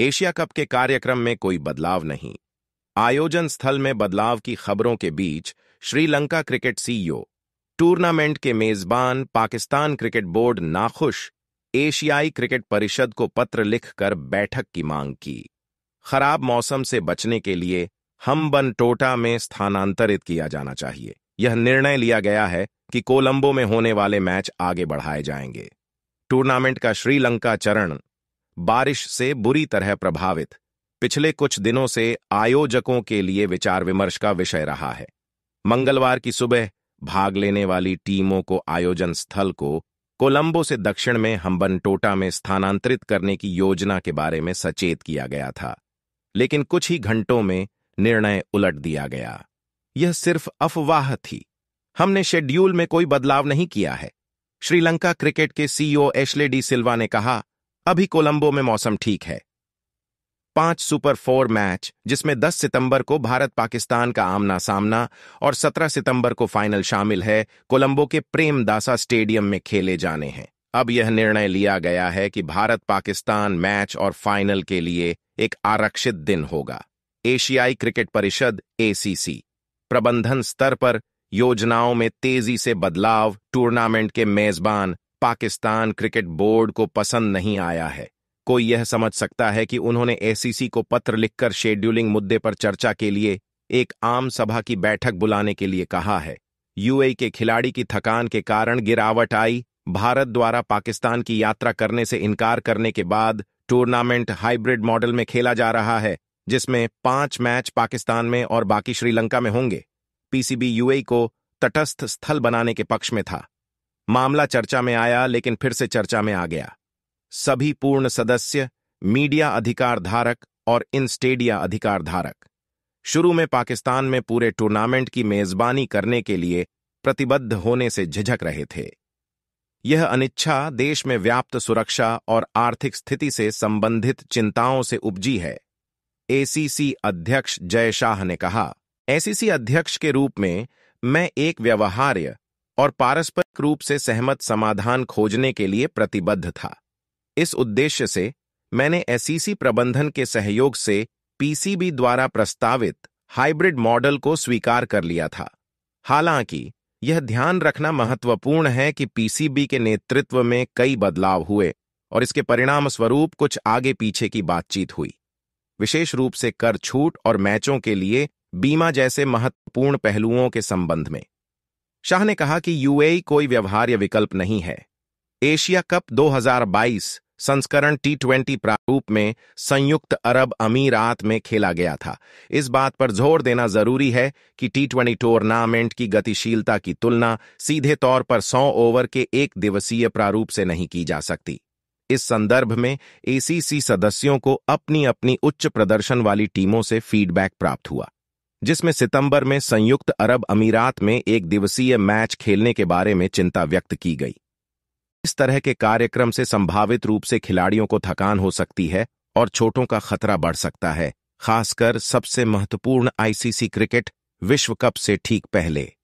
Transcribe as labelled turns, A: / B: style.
A: Asia cup के कार्यक्रम में कोई बदलाव नहीं आयोजन स्थल में बदलाव की खबरों के बीच श्रीलंका क्रिकेट सीईओ टूर्नामेंट के मेजबान पाकिस्तान क्रिकेट बोर्ड नाखुश एशियाई क्रिकेट परिषद को पत्र लिखकर बैठक की मांग की खराब मौसम से बचने के लिए हम बन टोटा में स्थानांतरित किया जाना चाहिए यह निर्णय लिया गया है कि कोलंबो में होने वाले मैच आगे बढ़ाए जाएंगे टूर्नामेंट का श्रीलंका चरण बारिश से बुरी तरह प्रभावित पिछले कुछ दिनों से आयोजकों के लिए विचार विमर्श का विषय रहा है मंगलवार की सुबह भाग लेने वाली टीमों को आयोजन स्थल को कोलंबो से दक्षिण में हम्बनटोटा में स्थानांतरित करने की योजना के बारे में सचेत किया गया था लेकिन कुछ ही घंटों में निर्णय उलट दिया गया यह सिर्फ अफवाह थी हमने शेड्यूल में कोई बदलाव नहीं किया है श्रीलंका क्रिकेट के सीईओ एशले डी सिल्वा ने कहा अभी कोलंबो में मौसम ठीक है पांच सुपर फोर मैच जिसमें 10 सितंबर को भारत पाकिस्तान का आमना सामना और 17 सितंबर को फाइनल शामिल है कोलंबो के प्रेमदासा स्टेडियम में खेले जाने हैं अब यह निर्णय लिया गया है कि भारत पाकिस्तान मैच और फाइनल के लिए एक आरक्षित दिन होगा एशियाई क्रिकेट परिषद एसीसी प्रबंधन स्तर पर योजनाओं में तेजी से बदलाव टूर्नामेंट के मेजबान पाकिस्तान क्रिकेट बोर्ड को पसंद नहीं आया है कोई यह समझ सकता है कि उन्होंने एसीसी को पत्र लिखकर शेड्यूलिंग मुद्दे पर चर्चा के लिए एक आम सभा की बैठक बुलाने के लिए कहा है यूएई के खिलाड़ी की थकान के कारण गिरावट आई भारत द्वारा पाकिस्तान की यात्रा करने से इनकार करने के बाद टूर्नामेंट हाइब्रिड मॉडल में खेला जा रहा है जिसमें पांच मैच पाकिस्तान में और बाकी श्रीलंका में होंगे पीसीबी यूएई को तटस्थ स्थल बनाने के पक्ष में था मामला चर्चा में आया लेकिन फिर से चर्चा में आ गया सभी पूर्ण सदस्य मीडिया अधिकार धारक और इन स्टेडिया अधिकार धारक शुरू में पाकिस्तान में पूरे टूर्नामेंट की मेजबानी करने के लिए प्रतिबद्ध होने से झिझक रहे थे यह अनिच्छा देश में व्याप्त सुरक्षा और आर्थिक स्थिति से संबंधित चिंताओं से उपजी है एसीसी अध्यक्ष जय शाह ने कहा एसीसी अध्यक्ष के रूप में मैं एक व्यवहार्य और पारस्परिक रूप से सहमत समाधान खोजने के लिए प्रतिबद्ध था इस उद्देश्य से मैंने एसईसी प्रबंधन के सहयोग से पीसीबी द्वारा प्रस्तावित हाइब्रिड मॉडल को स्वीकार कर लिया था हालांकि यह ध्यान रखना महत्वपूर्ण है कि पीसीबी के नेतृत्व में कई बदलाव हुए और इसके परिणाम स्वरूप कुछ आगे पीछे की बातचीत हुई विशेष रूप से कर छूट और मैचों के लिए बीमा जैसे महत्वपूर्ण पहलुओं के संबंध में शाह ने कहा कि यूएई कोई व्यवहार्य विकल्प नहीं है एशिया कप 2022 संस्करण टी ट्वेंटी प्रारूप में संयुक्त अरब अमीरात में खेला गया था इस बात पर जोर देना जरूरी है कि टी ट्वेंटी टूर्नामेंट की गतिशीलता की तुलना सीधे तौर पर 100 ओवर के एक दिवसीय प्रारूप से नहीं की जा सकती इस संदर्भ में एसीसी सदस्यों को अपनी अपनी उच्च प्रदर्शन वाली टीमों से फीडबैक प्राप्त हुआ जिसमें सितंबर में संयुक्त अरब अमीरात में एक दिवसीय मैच खेलने के बारे में चिंता व्यक्त की गई इस तरह के कार्यक्रम से संभावित रूप से खिलाड़ियों को थकान हो सकती है और छोटों का खतरा बढ़ सकता है खासकर सबसे महत्वपूर्ण आईसीसी क्रिकेट विश्व कप से ठीक पहले